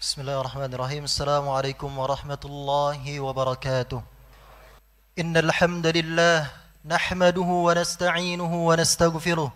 بسم الله الرحمن الرحيم السلام عليكم ورحمة الله وبركاته إن الحمد لله نحمده ونستعينه ونستغفره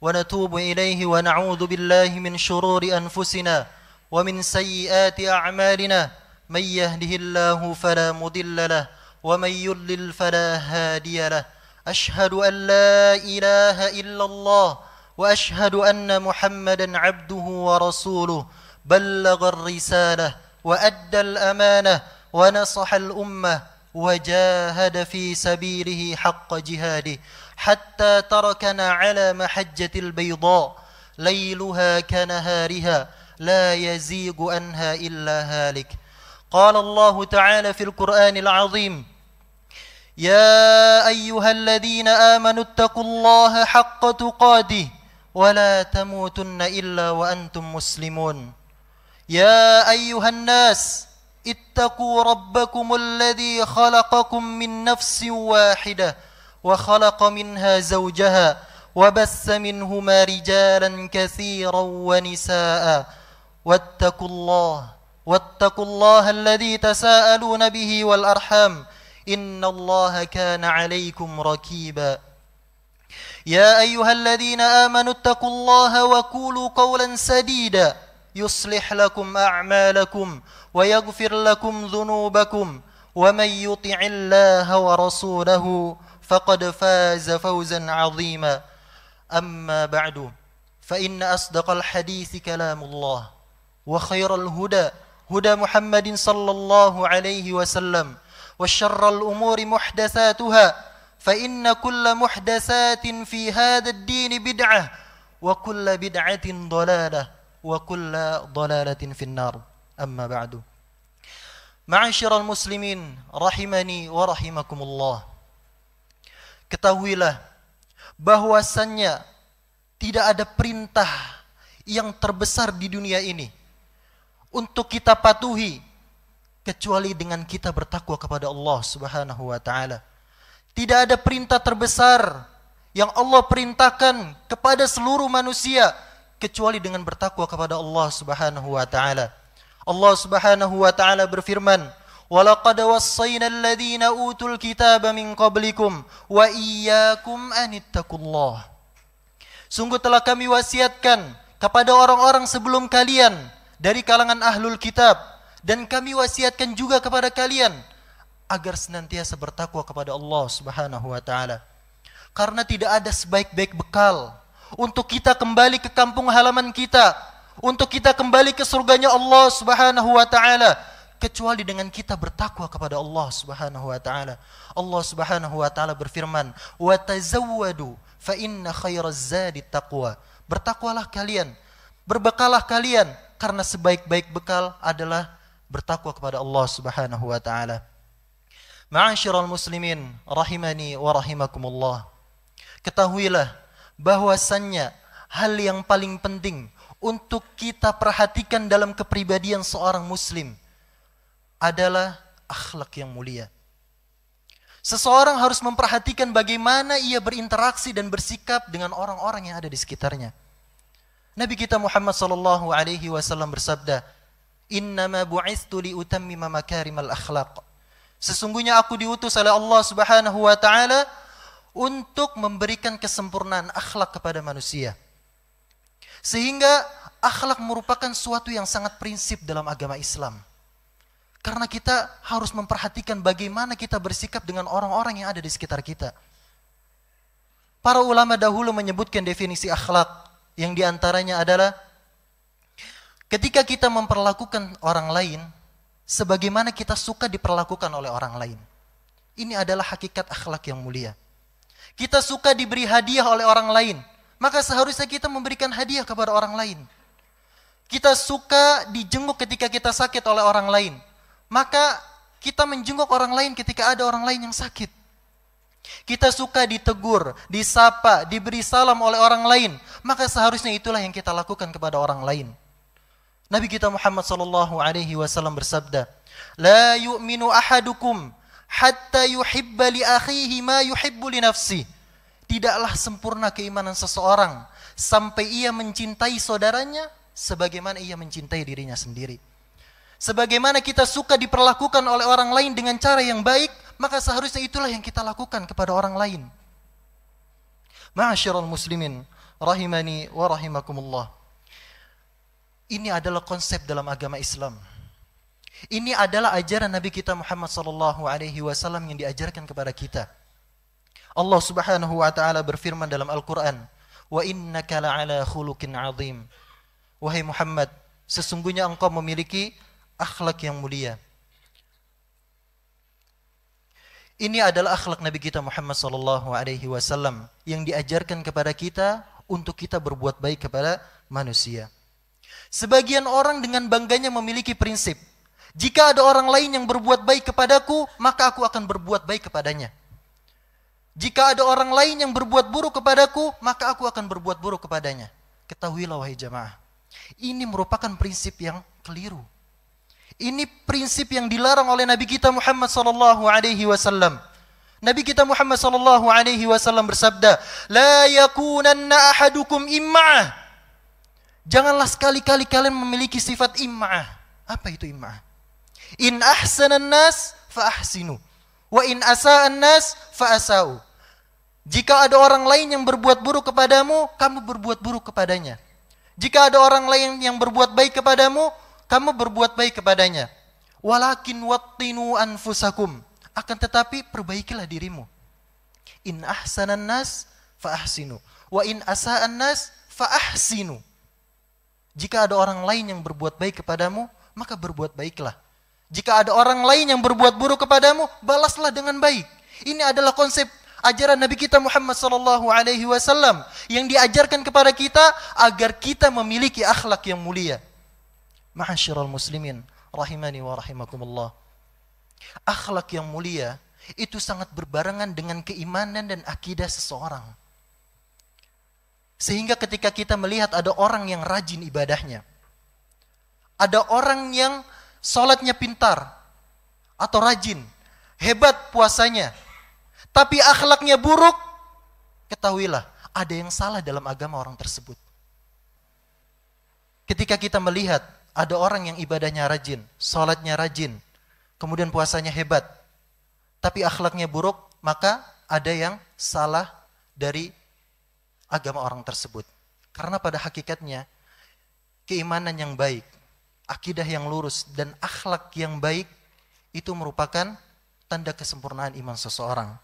ونتوب إليه ونعوذ بالله من شرور أنفسنا ومن سيئات أعمالنا من يهده الله فلا مضل له ومن يضلل فلا هادي له أشهد أن لا إله إلا الله وأشهد أن محمدا عبده ورسوله بلغ الرسالة وأدى الأمانة ونصح الأمة وجاهد في سبيله حق جهاده حتى تركنا على محجة البيضاء ليلها كنهارها لا يزيغ عنها إلا هالك قال الله تعالى في القرآن العظيم يا أيها الذين آمنوا اتقوا الله حق تقاته ولا تموتن إلا وأنتم مسلمون يا أيها الناس اتقوا ربكم الذي خلقكم من نفس واحدة وخلق منها زوجها وبث منهما رجالا كثيرا ونساء واتقوا الله واتقوا الله الذي تساءلون به والأرحام إن الله كان عليكم ركيبا يا أيها الذين آمنوا اتقوا الله وقولوا قولا سديدا يصلح لكم أعمالكم ويغفر لكم ذنوبكم ومن يطع الله ورسوله فقد فاز فوزا عظيما أما بعد فإن أصدق الحديث كلام الله وخير الهدى هدى محمد صلى الله عليه وسلم وشر الأمور محدثاتها فإن كل محدثات في هذا الدين بدعة وكل بدعة ضلالة wa kulla dalalatin finnar. Amma ba'du. Ma'asyiral muslimin rahimani wa rahimakumullah. Ketahuilah bahwasannya tidak ada perintah yang terbesar di dunia ini untuk kita patuhi kecuali dengan kita bertakwa kepada Allah Subhanahu wa taala. Tidak ada perintah terbesar yang Allah perintahkan kepada seluruh manusia kecuali dengan bertakwa kepada Allah Subhanahu wa taala. Allah Subhanahu wa taala berfirman, "Walaqad wassayna alladziina utul kitaba min qablikum wa iyyakum an Sungguh telah kami wasiatkan kepada orang-orang sebelum kalian dari kalangan ahlul kitab dan kami wasiatkan juga kepada kalian agar senantiasa bertakwa kepada Allah Subhanahu wa taala. Karena tidak ada sebaik-baik bekal untuk kita kembali ke kampung halaman kita, untuk kita kembali ke surganya Allah Subhanahu wa taala kecuali dengan kita bertakwa kepada Allah Subhanahu wa taala. Allah Subhanahu wa taala berfirman, "Wa tazawwadu fa inna khairaz zadi taqwa." Bertakwalah kalian, berbekalah kalian karena sebaik-baik bekal adalah bertakwa kepada Allah Subhanahu wa taala. Ma'asyiral muslimin rahimani wa rahimakumullah. Ketahuilah bahwasannya hal yang paling penting untuk kita perhatikan dalam kepribadian seorang muslim adalah akhlak yang mulia. Seseorang harus memperhatikan bagaimana ia berinteraksi dan bersikap dengan orang-orang yang ada di sekitarnya. Nabi kita Muhammad sallallahu alaihi wasallam bersabda, "Innama bu'istu li utammima makarimal akhlaq." Sesungguhnya aku diutus oleh Allah Subhanahu wa taala untuk memberikan kesempurnaan akhlak kepada manusia. Sehingga akhlak merupakan suatu yang sangat prinsip dalam agama Islam. Karena kita harus memperhatikan bagaimana kita bersikap dengan orang-orang yang ada di sekitar kita. Para ulama dahulu menyebutkan definisi akhlak yang diantaranya adalah ketika kita memperlakukan orang lain sebagaimana kita suka diperlakukan oleh orang lain. Ini adalah hakikat akhlak yang mulia. Kita suka diberi hadiah oleh orang lain. Maka seharusnya kita memberikan hadiah kepada orang lain. Kita suka dijenguk ketika kita sakit oleh orang lain. Maka kita menjenguk orang lain ketika ada orang lain yang sakit. Kita suka ditegur, disapa, diberi salam oleh orang lain. Maka seharusnya itulah yang kita lakukan kepada orang lain. Nabi kita Muhammad sallallahu alaihi wasallam bersabda, "La yu'minu ahadukum hatta yuhibba li akhihi ma yuhibbu li nafsi. Tidaklah sempurna keimanan seseorang sampai ia mencintai saudaranya sebagaimana ia mencintai dirinya sendiri. Sebagaimana kita suka diperlakukan oleh orang lain dengan cara yang baik, maka seharusnya itulah yang kita lakukan kepada orang lain. Ma'asyiral muslimin rahimani wa rahimakumullah. Ini adalah konsep dalam agama Islam. Ini adalah ajaran Nabi kita Muhammad sallallahu alaihi wasallam yang diajarkan kepada kita. Allah Subhanahu wa taala berfirman dalam Al-Qur'an, "Wa innaka la'ala khuluqin 'adzim." Wahai Muhammad, sesungguhnya engkau memiliki akhlak yang mulia. Ini adalah akhlak Nabi kita Muhammad sallallahu alaihi wasallam yang diajarkan kepada kita untuk kita berbuat baik kepada manusia. Sebagian orang dengan bangganya memiliki prinsip jika ada orang lain yang berbuat baik kepadaku, maka aku akan berbuat baik kepadanya. Jika ada orang lain yang berbuat buruk kepadaku, maka aku akan berbuat buruk kepadanya. Ketahuilah wahai jamaah, ini merupakan prinsip yang keliru. Ini prinsip yang dilarang oleh Nabi kita Muhammad sallallahu alaihi wasallam. Nabi kita Muhammad sallallahu alaihi wasallam bersabda, "La yakunanna ahadukum imma'ah." Janganlah sekali-kali kalian memiliki sifat imah. Apa itu imah? In ahsanan nas fa ahsinu. Wa in asa'an nas fa asau. Jika ada orang lain yang berbuat buruk kepadamu, kamu berbuat buruk kepadanya. Jika ada orang lain yang berbuat baik kepadamu, kamu berbuat baik kepadanya. Walakin wattinu anfusakum. Akan tetapi perbaikilah dirimu. In ahsanan nas fa ahsinu. Wa in asa'an nas fa ahsinu. Jika ada orang lain yang berbuat baik kepadamu, maka berbuat baiklah. Jika ada orang lain yang berbuat buruk kepadamu, balaslah dengan baik. Ini adalah konsep ajaran Nabi kita Muhammad sallallahu alaihi wasallam yang diajarkan kepada kita agar kita memiliki akhlak yang mulia. Ma'asyiral muslimin rahimani wa rahimakumullah. Akhlak yang mulia itu sangat berbarengan dengan keimanan dan akidah seseorang. Sehingga ketika kita melihat ada orang yang rajin ibadahnya, ada orang yang sholatnya pintar atau rajin, hebat puasanya, tapi akhlaknya buruk, ketahuilah ada yang salah dalam agama orang tersebut. Ketika kita melihat ada orang yang ibadahnya rajin, sholatnya rajin, kemudian puasanya hebat, tapi akhlaknya buruk, maka ada yang salah dari agama orang tersebut. Karena pada hakikatnya, keimanan yang baik, akidah yang lurus dan akhlak yang baik itu merupakan tanda kesempurnaan iman seseorang.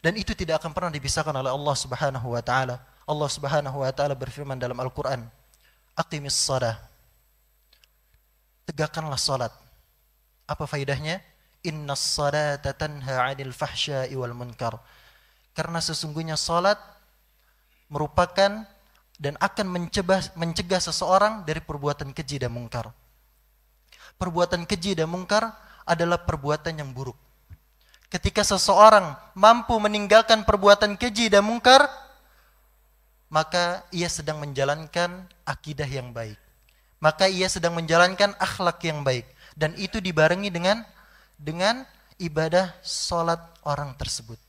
Dan itu tidak akan pernah dipisahkan oleh Allah Subhanahu wa taala. Allah Subhanahu wa taala berfirman dalam Al-Qur'an, "Aqimis shalah." Tegakkanlah salat. Apa faidahnya? Inna salata tanha 'anil fahsya'i wal munkar. Karena sesungguhnya salat merupakan dan akan mencegah, mencegah seseorang dari perbuatan keji dan mungkar. Perbuatan keji dan mungkar adalah perbuatan yang buruk. Ketika seseorang mampu meninggalkan perbuatan keji dan mungkar, maka ia sedang menjalankan akidah yang baik. Maka ia sedang menjalankan akhlak yang baik dan itu dibarengi dengan dengan ibadah salat orang tersebut.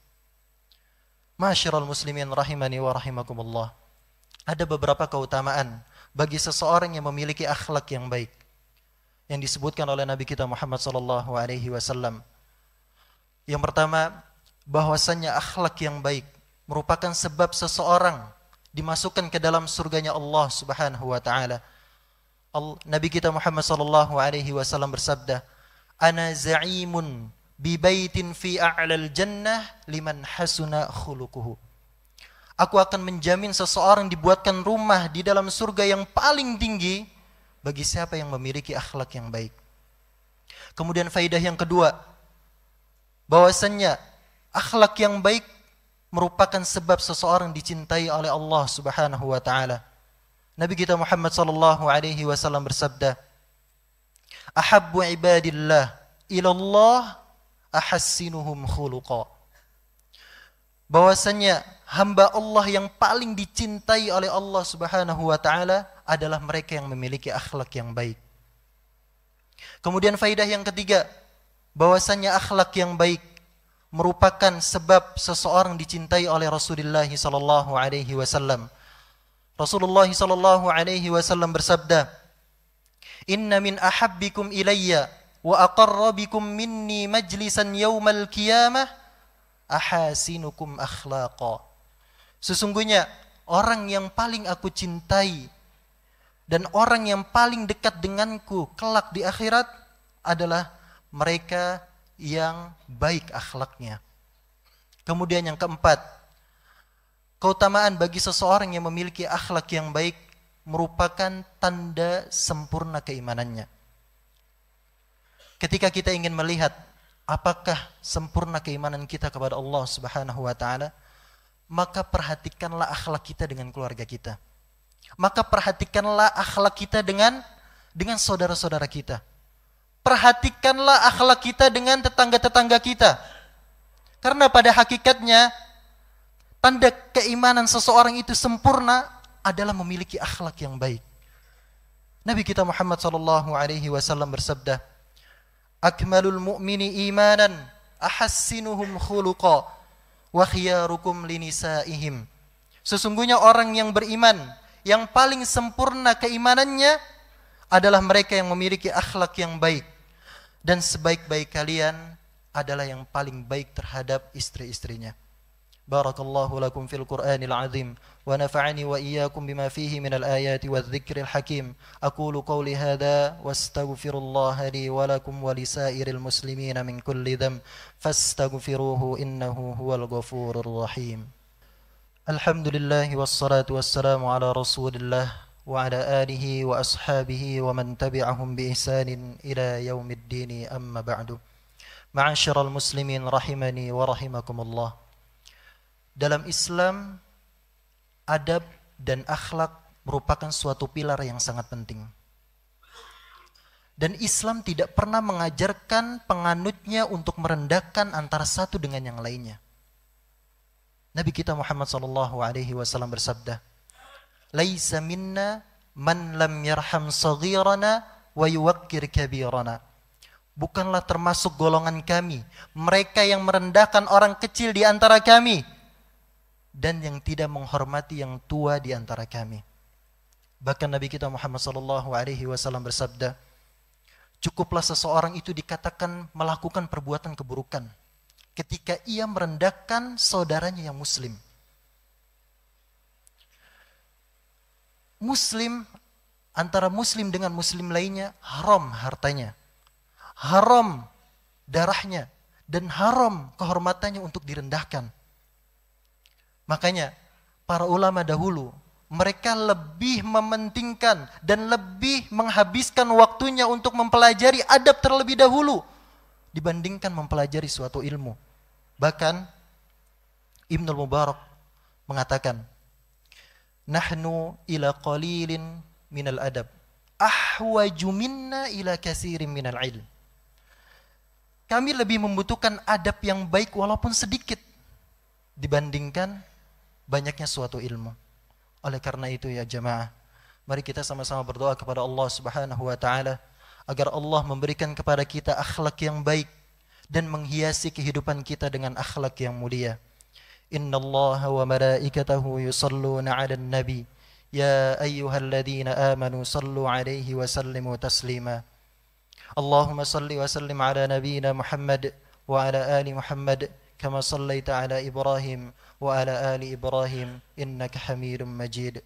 Masyarul muslimin rahimani wa rahimakumullah ada beberapa keutamaan bagi seseorang yang memiliki akhlak yang baik yang disebutkan oleh Nabi kita Muhammad sallallahu alaihi wasallam. Yang pertama, bahwasannya akhlak yang baik merupakan sebab seseorang dimasukkan ke dalam surganya Allah Subhanahu wa taala. Nabi kita Muhammad sallallahu alaihi wasallam bersabda, "Ana za'imun bi baitin fi a'lal jannah liman hasuna khuluquhu." Aku akan menjamin seseorang dibuatkan rumah di dalam surga yang paling tinggi bagi siapa yang memiliki akhlak yang baik. Kemudian faidah yang kedua, bahwasannya akhlak yang baik merupakan sebab seseorang dicintai oleh Allah Subhanahu wa taala. Nabi kita Muhammad sallallahu alaihi wasallam bersabda, "Ahabbu ibadillah ila Allah ahassinuhum khuluqa." bahwasanya hamba Allah yang paling dicintai oleh Allah Subhanahu wa taala adalah mereka yang memiliki akhlak yang baik. Kemudian faidah yang ketiga, bahwasanya akhlak yang baik merupakan sebab seseorang dicintai oleh Rasulullah sallallahu alaihi wasallam. Rasulullah sallallahu alaihi wasallam bersabda, "Inna min ahabbikum ilayya wa aqarrabikum minni majlisan yaumal qiyamah" ahasinukum akhlaqa. Sesungguhnya orang yang paling aku cintai dan orang yang paling dekat denganku kelak di akhirat adalah mereka yang baik akhlaknya. Kemudian yang keempat, keutamaan bagi seseorang yang memiliki akhlak yang baik merupakan tanda sempurna keimanannya. Ketika kita ingin melihat apakah sempurna keimanan kita kepada Allah Subhanahu wa taala, maka perhatikanlah akhlak kita dengan keluarga kita. Maka perhatikanlah akhlak kita dengan dengan saudara-saudara kita. Perhatikanlah akhlak kita dengan tetangga-tetangga kita. Karena pada hakikatnya tanda keimanan seseorang itu sempurna adalah memiliki akhlak yang baik. Nabi kita Muhammad sallallahu alaihi wasallam bersabda, akmalul mu'mini imanan ahassinuhum khuluqa wa khiyarukum linisaihim sesungguhnya orang yang beriman yang paling sempurna keimanannya adalah mereka yang memiliki akhlak yang baik dan sebaik-baik kalian adalah yang paling baik terhadap istri-istrinya بارك الله لكم في القرآن العظيم ونفعني وإياكم بما فيه من الآيات والذكر الحكيم أقول قولي هذا واستغفر الله لي ولكم ولسائر المسلمين من كل ذنب فاستغفروه إنه هو الغفور الرحيم الحمد لله والصلاة والسلام على رسول الله وعلى آله وأصحابه ومن تبعهم بإحسان إلى يوم الدين أما بعد معاشر المسلمين رحمني ورحمكم الله dalam Islam adab dan akhlak merupakan suatu pilar yang sangat penting. Dan Islam tidak pernah mengajarkan penganutnya untuk merendahkan antara satu dengan yang lainnya. Nabi kita Muhammad sallallahu alaihi wasallam bersabda, "Laisa minna man lam yarham saghirana wa yuwaqqir kabirana." Bukanlah termasuk golongan kami mereka yang merendahkan orang kecil di antara kami dan yang tidak menghormati yang tua di antara kami. Bahkan Nabi kita Muhammad sallallahu alaihi wasallam bersabda, cukuplah seseorang itu dikatakan melakukan perbuatan keburukan ketika ia merendahkan saudaranya yang muslim. Muslim antara muslim dengan muslim lainnya haram hartanya. Haram darahnya dan haram kehormatannya untuk direndahkan. Makanya para ulama dahulu mereka lebih mementingkan dan lebih menghabiskan waktunya untuk mempelajari adab terlebih dahulu dibandingkan mempelajari suatu ilmu. Bahkan Ibnul Mubarak mengatakan, "Nahnu ila qalilin minal adab, ahwaju minna ila kasirin minal ilm." Kami lebih membutuhkan adab yang baik walaupun sedikit dibandingkan banyaknya suatu ilmu. Oleh karena itu ya jemaah, mari kita sama-sama berdoa kepada Allah Subhanahu wa taala agar Allah memberikan kepada kita akhlak yang baik dan menghiasi kehidupan kita dengan akhlak yang mulia. Inna Allah wa malaikatahu yusalluna ala nabi. Ya ayyuhalladzina amanu sallu 'alaihi wa sallimu taslima. wa sallim ala على Muhammad wa ala ali Muhammad kama sallaita ala Ibrahim وعلى آل إبراهيم إنك حميد مجيد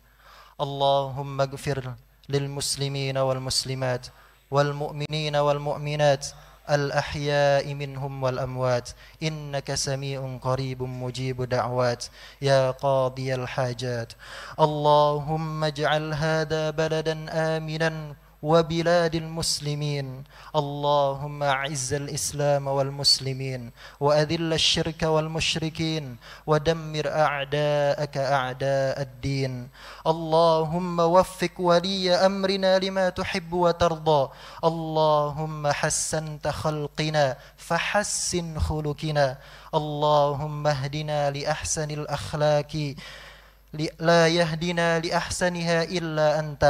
اللهم اغفر للمسلمين والمسلمات والمؤمنين والمؤمنات الأحياء منهم والأموات إنك سميع قريب مجيب دعوات يا قاضي الحاجات اللهم اجعل هذا بلدا آمنا وبلاد المسلمين اللهم اعز الاسلام والمسلمين واذل الشرك والمشركين ودمر اعداءك اعداء الدين اللهم وفق ولي امرنا لما تحب وترضى اللهم حسنت خلقنا فحسن خلقنا اللهم اهدنا لاحسن الاخلاق لا يهدنا لاحسنها الا انت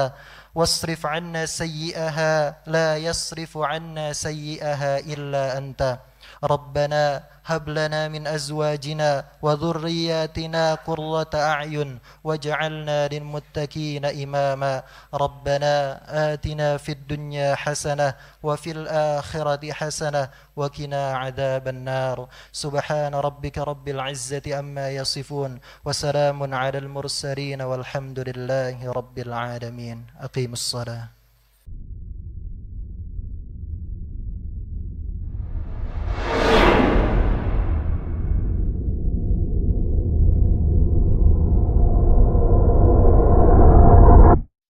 wasrif anna sayyi'aha la yasrifu anna sayyi'aha illa anta ربنا هب لنا من أزواجنا وذرياتنا قرة أعين واجعلنا للمتكين إماما ربنا آتنا في الدنيا حسنة وفي الآخرة حسنة وكنا عذاب النار سبحان ربك رب العزة أما يصفون وسلام على المرسلين والحمد لله رب العالمين أقيم الصلاة